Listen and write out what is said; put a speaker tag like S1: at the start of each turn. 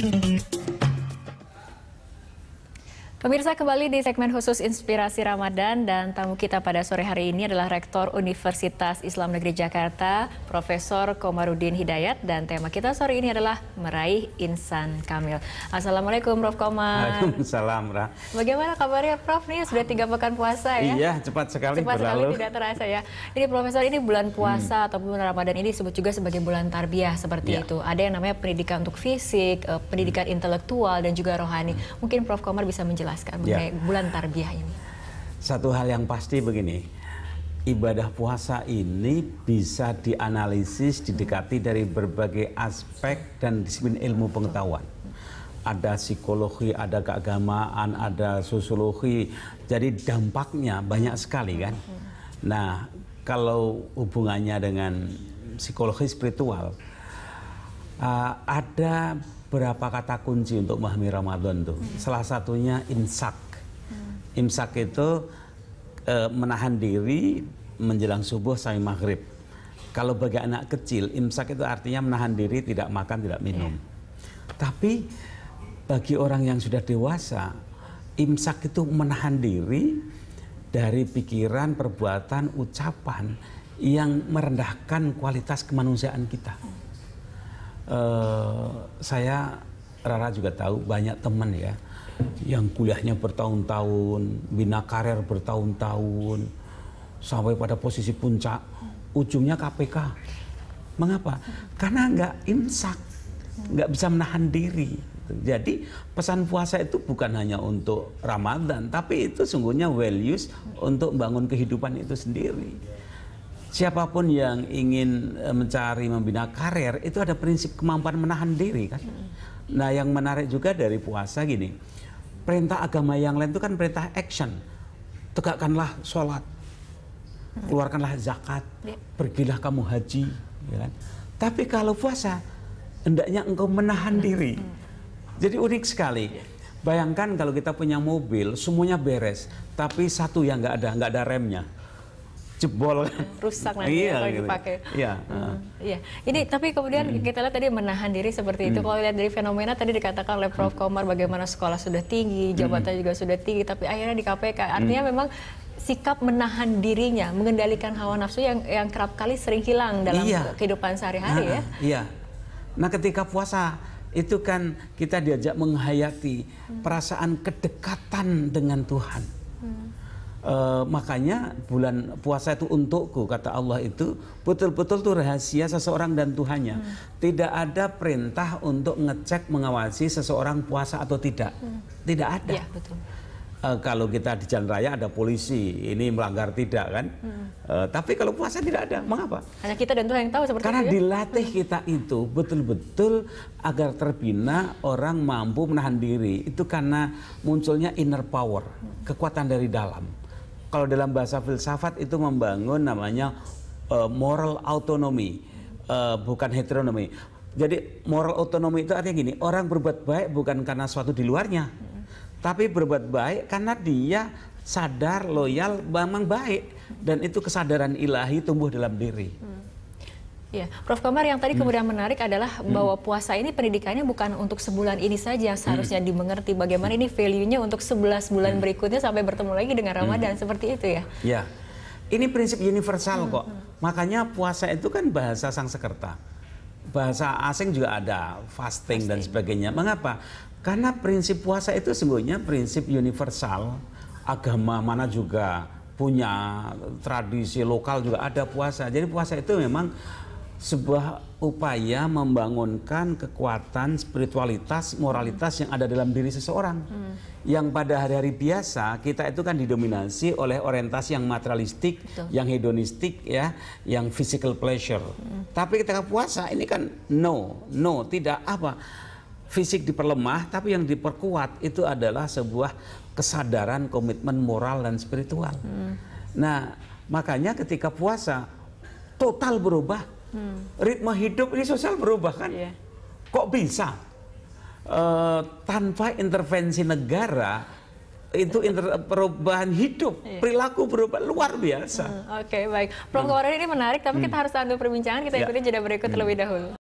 S1: Thank you. Pemirsa kembali di segmen khusus Inspirasi Ramadan dan tamu kita pada sore hari ini adalah Rektor Universitas Islam Negeri Jakarta, Profesor Komarudin Hidayat dan tema kita sore ini adalah meraih insan kamil. Assalamualaikum Prof Komar.
S2: Waalaikumsalam Ra.
S1: Bagaimana kabarnya Prof? Nih sudah tiga pekan puasa ya? Iya,
S2: cepat sekali cepat berlalu. Cepat sekali tidak
S1: terasa ya. Ini Profesor ini bulan hmm. puasa hmm. ataupun Ramadan ini disebut juga sebagai bulan tarbiyah seperti ya. itu. Ada yang namanya pendidikan untuk fisik, eh, pendidikan hmm. intelektual dan juga rohani. Mungkin Prof Komar bisa menjelaskan jelaskan ya. mengenai ya. bulan tarbiyah ini?
S2: Satu hal yang pasti begini, ibadah puasa ini bisa dianalisis, didekati dari berbagai aspek dan disiplin ilmu pengetahuan. Ada psikologi, ada keagamaan, ada sosiologi. Jadi dampaknya banyak sekali kan. Nah, kalau hubungannya dengan psikologi spiritual, uh, ada berapa kata kunci untuk memahami Ramadan tuh. Hmm. Salah satunya imsak. Hmm. Imsak itu uh, menahan diri menjelang subuh sampai maghrib. Kalau bagi anak kecil, imsak itu artinya menahan diri tidak makan, tidak minum. Yeah. Tapi bagi orang yang sudah dewasa, imsak itu menahan diri dari pikiran, perbuatan, ucapan yang merendahkan kualitas kemanusiaan kita. Hmm Eh, saya Rara juga tahu banyak teman ya yang kuliahnya bertahun-tahun, bina karir bertahun-tahun sampai pada posisi puncak, ujungnya KPK. Mengapa? Karena nggak insak, nggak bisa menahan diri. Jadi pesan puasa itu bukan hanya untuk Ramadan, tapi itu sungguhnya values untuk membangun kehidupan itu sendiri siapapun yang ingin eh, mencari membina karir itu ada prinsip kemampuan menahan diri kan. Nah, yang menarik juga dari puasa gini. Perintah agama yang lain itu kan perintah action. Tegakkanlah sholat, keluarkanlah zakat, ya. pergilah kamu haji, ya kan? Tapi kalau puasa, hendaknya engkau menahan diri. Jadi unik sekali. Bayangkan kalau kita punya mobil, semuanya beres, tapi satu yang nggak ada, nggak ada remnya jebol kan.
S1: Rusak nanti iya, kalau gitu. dipakai.
S2: Iya. Hmm.
S1: Iya. Ini tapi kemudian hmm. kita lihat tadi menahan diri seperti itu. Hmm. Kalau lihat dari fenomena tadi dikatakan oleh Prof hmm. Komar bagaimana sekolah sudah tinggi, jabatan hmm. juga sudah tinggi, tapi akhirnya di KPK. Hmm. Artinya hmm. memang sikap menahan dirinya, mengendalikan hawa nafsu yang yang kerap kali sering hilang dalam iya. kehidupan sehari-hari nah, ya.
S2: Iya. Nah, ketika puasa itu kan kita diajak menghayati hmm. perasaan kedekatan dengan Tuhan. Hmm e, makanya bulan puasa itu untukku kata Allah itu betul-betul tuh rahasia seseorang dan Tuhannya. Hmm. Tidak ada perintah untuk ngecek mengawasi seseorang puasa atau tidak. Hmm. Tidak ada. Ya, betul. E, kalau kita di jalan raya ada polisi, ini melanggar tidak kan? Hmm. e, tapi kalau puasa tidak ada, mengapa?
S1: Hanya kita dan Tuhan yang tahu seperti Karena itu. Karena ya? dilatih
S2: hmm. kita itu betul-betul agar terbina orang mampu menahan diri. Itu karena munculnya inner power, kekuatan dari dalam kalau dalam bahasa filsafat itu membangun namanya uh, moral autonomy, uh, eh, bukan heteronomi. Jadi moral autonomy itu artinya gini, orang berbuat baik bukan karena suatu di luarnya, tapi berbuat baik karena dia sadar, loyal, memang baik dan itu kesadaran ilahi tumbuh dalam diri.
S1: Ya, Prof. Komar yang tadi hmm. kemudian menarik adalah hmm. bahwa puasa ini pendidikannya bukan untuk sebulan ini saja hmm. seharusnya hmm. dimengerti bagaimana ini value-nya untuk 11 bulan hmm. berikutnya sampai bertemu lagi dengan hmm. Ramadan hmm. seperti itu ya. Ya. Ini prinsip
S2: universal hmm. kok. Makanya puasa itu kan bahasa Sangsekerta. Bahasa asing juga ada fasting, fasting dan sebagainya. Mengapa? Karena prinsip puasa itu sebenarnya prinsip universal. Agama mana juga punya tradisi lokal juga ada puasa. Jadi puasa itu memang sebuah upaya membangunkan kekuatan spiritualitas, moralitas yang ada dalam diri seseorang. Hmm. Yang pada hari-hari biasa kita itu kan didominasi oleh orientasi yang materialistik, Betul. yang hedonistik ya, yang physical pleasure. Hmm. Tapi ketika puasa ini kan no, no, tidak apa. Fisik diperlemah tapi yang diperkuat itu adalah sebuah kesadaran, komitmen moral dan spiritual. Hmm. Nah, makanya ketika puasa total berubah hmm. ritme hidup ini sosial berubah kan yeah. kok bisa uh, tanpa intervensi negara itu inter perubahan hidup iya. perilaku berubah luar biasa.
S1: Hmm, Oke okay, baik, Prof hmm. ini menarik tapi hmm. kita harus tangguh perbincangan kita ya. ikuti jeda berikut hmm. terlebih dahulu.